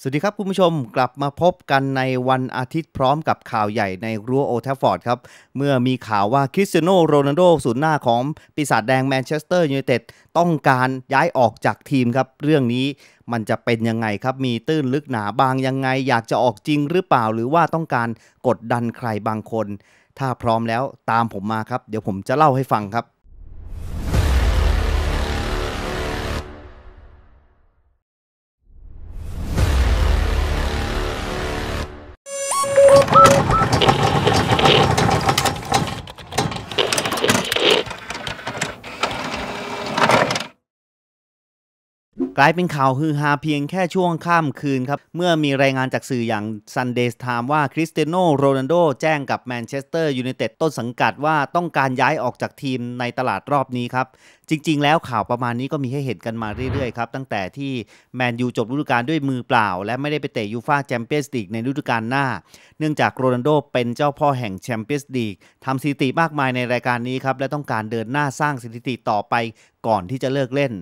สวัสดีครับคุณผู้ชมกลับมาพบกันในวันอาทิตย์พร้อมกับข่าวใหญ่ในรั้วโอทฟฟอร์ดครับเมื่อมีข่าวว่าคริสเตียโนโรนัลโดศูนย์หน้าของ ปีศาจแดงแมนเชสเตอร์ยูไนเต็ดต้องการย้ายออกจากทีมครับเรื่องนี้มันจะเป็นยังไงครับ มีตื้นลึกหนาบางยังไง อยากจะออกจริงหรือเปล่า หรือว่าต้องการกดดันใครบางคน ถ้าพร้อมแล้วตามผมมาครับ เดี๋ยวผมจะเล่าให้ฟังครับกลายเป็นข่าวฮือฮาเพียงแค่ช่วงข้ามคืนครับเมื่อมีรายงานจากสื่ออย่าง Sunday Time ว่าคริสเตียโนโรนัลโดแจ้งกับแมนเชสเตอร์ยูไนเต็ดต้นสังกัดว่าต้องการย้ายออกจากทีมในตลาดรอบนี้ครับจริงๆแล้วข่าวประมาณนี้ก็มีให้เห็นกันมาเรื่อยๆครับ ตั้งแต่ที่แมนยูจบฤดูกาลด้วยมือเปล่า และไม่ได้ไปเตะยูฟ่าแชมเปี้ยนส์ลีกในฤดูกาลหน้า เนื่องจากโรนัลโดเป็นเจ้าพ่อแห่งแชมเปี้ยนส์ลีกทำสถิติมากมายในรายการนี้ครับและต้องการเดินหน้าสร้างสถิติต่อไปก่อนที่จะเลิกเล่น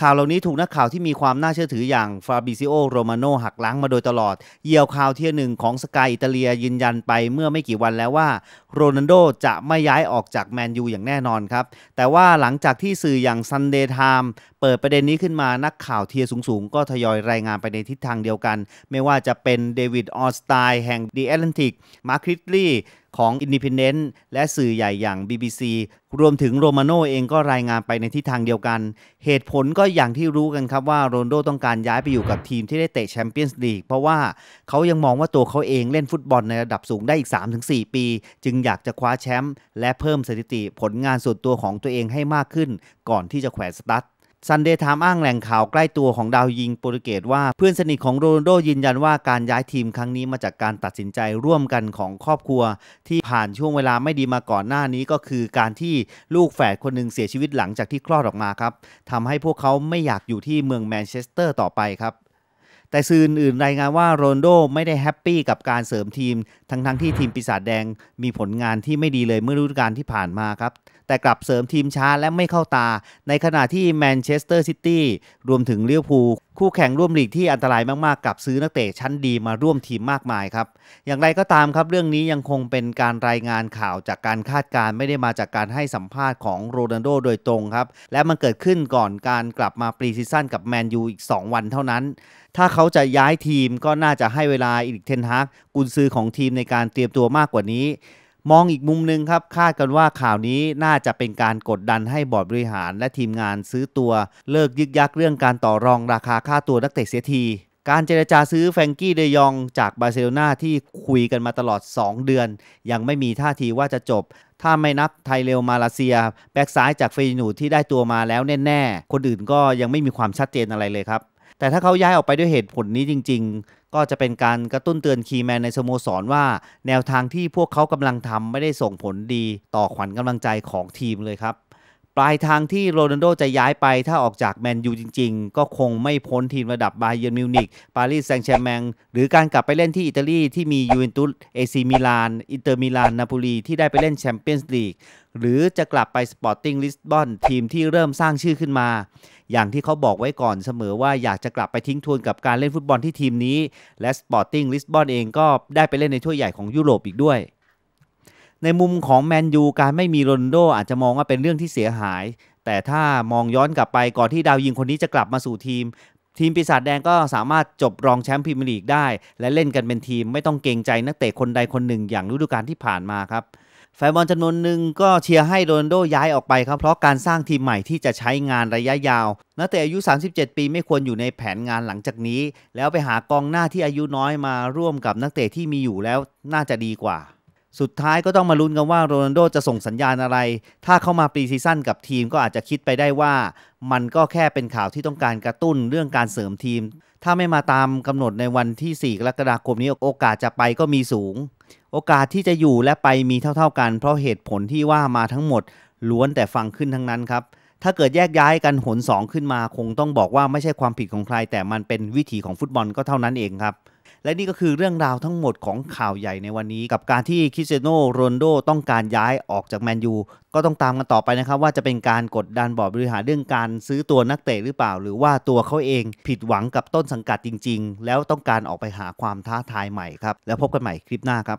ข่าวเหล่านี้ถูกนักข่าวที่มีความน่าเชื่อถืออย่างฟาบิซิโอโรมาโนหักล้างมาโดยตลอดเยี่ยวข่าวเที่ยหนึ่งของสกายอิตาเลียยืนยันไปเมื่อไม่กี่วันแล้วว่าโรนัลโดจะไม่ย้ายออกจากแมนยูอย่างแน่นอนครับ แต่ว่าหลังจากที่สื่ออย่างซันเดย์ไทม์เปิดประเด็นนี้ขึ้นมานักข่าวเทียสูง ๆ ก็ทยอยรายงานไปในทิศทางเดียวกัน ไม่ว่าจะเป็นเดวิดออสตายแห่ง The Atlantic มาร์คริตลีของ Independent และสื่อใหญ่อย่าง BBC รวมถึงโรมาโนเองก็รายงานไปในทิศทางเดียวกัน เหตุผลก็อย่างที่รู้กันครับว่าโรนโดต้องการย้ายไปอยู่กับทีมที่ได้เตะแชมเปี้ยนส์ลีกเพราะว่าเขายังมองว่าตัวเขาเองเล่นฟุตบอลในระดับสูงได้อีก 3-4 ปี จึงอยากจะคว้าแชมป์และเพิ่มสถิติผลงานส่วนตัวของตัวเองให้มากขึ้น ก่อนที่จะแขวนสตั๊ดซันเดย์ไทม์อ้างแหล่งข่าวใกล้ตัวของดาวยิงโปรตุเกสว่าเพื่อนสนิทของโรนัลโดยืนยันว่าการย้ายทีมครั้งนี้มาจากการตัดสินใจร่วมกันของครอบครัวที่ผ่านช่วงเวลาไม่ดีมาก่อนหน้านี้ก็คือการที่ลูกแฝดคนหนึ่งเสียชีวิตหลังจากที่คลอดออกมาครับทำให้พวกเขาไม่อยากอยู่ที่เมืองแมนเชสเตอร์ต่อไปครับแต่สื่ออื่นรายงานว่าโรนโดไม่ได้แฮปปี้กับการเสริมทีม ทั้งๆทที่ทีมปีศาจแดงมีผลงานที่ไม่ดีเลยเมื่อฤดูกาลที่ผ่านมาครับแต่กลับเสริมทีมช้าและไม่เข้าตา ในขณะที่แมนเชสเตอร์ซิตี้รวมถึงเลี้ยวภูคู่แข่งร่วมลีกที่อันตรายมาก ๆกับซื้อนักเตะชั้นดีมาร่วมทีมมากมายครับ อย่างไรก็ตามครับ เรื่องนี้ยังคงเป็นการรายงานข่าวจากการคาดการณ์ไม่ได้มาจากการให้สัมภาษณ์ของโรนัลโดโดยตรงครับ และมันเกิดขึ้นก่อนการกลับมาปรีซีซั่นกับแมนยูอีก 2 วันเท่านั้น ถ้าเขาจะย้ายทีมก็น่าจะให้เวลาอีกเทนฮากกุนซือของทีมในการเตรียมตัวมากกว่านี้มองอีกมุมหนึ่งครับคาดกันว่าข่าวนี้น่าจะเป็นการกดดันให้บอร์ดบริหารและทีมงานซื้อตัว เลิกยึกยักเรื่องการต่อรองราคาค่าตัวนักเตะเสียที การเจรจาซื้อแฟงกี้เดยองจากบาร์เซโลนาที่คุยกันมาตลอด 2 เดือน ยังไม่มีท่าทีว่าจะจบ ถ้าไม่นับไทยเรวมาเลเซียแบ็กซ้ายจากเฟยนูที่ได้ตัวมาแล้วแน่ๆคนอื่นก็ยังไม่มีความชัดเจนอะไรเลยครับแต่ถ้าเขาย้ายออกไปด้วยเหตุผลนี้จริงๆ ก็จะเป็นการกระตุ้นเตือนคีแมนในสโมสรว่า แนวทางที่พวกเขากำลังทำไม่ได้ส่งผลดีต่อขวัญกำลังใจของทีมเลยครับปลายทางที่โรนัลโดจะย้ายไปถ้าออกจากแมนยูจริง ๆ ก็คงไม่พ้นทีมระดับบาเยิร์นมิวนิกปารีสแซงต์แชร์แมงหรือการกลับไปเล่นที่อิตาลีที่มียูเวนตุสเอซีมิลานอินเตอร์มิลานนาปูลีที่ได้ไปเล่นแชมเปี้ยนส์ลีกหรือจะกลับไปสปอร์ติ้งลิสบอนทีมที่เริ่มสร้างชื่อขึ้นมา อย่างที่เขาบอกไว้ก่อนเสมอว่าอยากจะกลับไปทิ้งทวนกับการเล่นฟุตบอลที่ทีมนี้ และสปอร์ติ้งลิสบอนเองก็ได้ไปเล่นในถ้วยใหญ่ของยุโรปอีกด้วยในมุมของแมนยูการไม่มีโรนโดอาจจะมองว่าเป็นเรื่องที่เสียหาย แต่ถ้ามองย้อนกลับไปก่อนที่ดาวยิงคนนี้จะกลับมาสู่ทีม ทีมปีศาจแดงก็สามารถจบรองแชมป์พรีเมียร์ลีกได้ และเล่นกันเป็นทีมไม่ต้องเกรงใจนักเตะคนใดคนหนึ่งอย่างฤดูกาลที่ผ่านมาครับแฟนบอลจำนวนหนึ่งก็เชียร์ให้โรนโดย้ายออกไป ครับเพราะการสร้างทีมใหม่ที่จะใช้งานระยะยาวนักเตะอายุ 37 ปีไม่ควรอยู่ในแผนงานหลังจากนี้ แล้วไปหากองหน้าที่อายุน้อยมาร่วมกับนักเตะที่มีอยู่แล้วน่าจะดีกว่าสุดท้ายก็ต้องมาลุ้นกันว่าโรนัลโด จะส่งสัญญาณอะไร ถ้าเข้ามาปรีซีซั่นกับทีมก็อาจจะคิดไปได้ว่า มันก็แค่เป็นข่าวที่ต้องการกระตุ้นเรื่องการเสริมทีม ถ้าไม่มาตามกำหนดในวันที่4กรกฎาคมนี้โอกาสจะไปก็มีสูง โอกาสที่จะอยู่และไปมีเท่าๆกัน เพราะเหตุผลที่ว่ามาทั้งหมดล้วนแต่ฟังขึ้นทั้งนั้นครับ ถ้าเกิดแยกย้ายกันหนสองขึ้นมาคงต้องบอกว่าไม่ใช่ความผิดของใครแต่มันเป็นวิถีของฟุตบอลก็เท่านั้นเองครับและนี่ก็คือเรื่องราวทั้งหมดของข่าวใหญ่ในวันนี้ กับการที่คริสเตียโนโรนโดต้องการย้ายออกจากแมนยูก็ต้องตามกันต่อไปนะครับ ว่าจะเป็นการกดดันบอร์ดบริหารเรื่องการซื้อตัวนักเตะหรือเปล่า หรือว่าตัวเขาเองผิดหวังกับต้นสังกัดจริงๆ แล้วต้องการออกไปหาความท้าทายใหม่ครับ แล้วพบกันใหม่คลิปหน้าครับ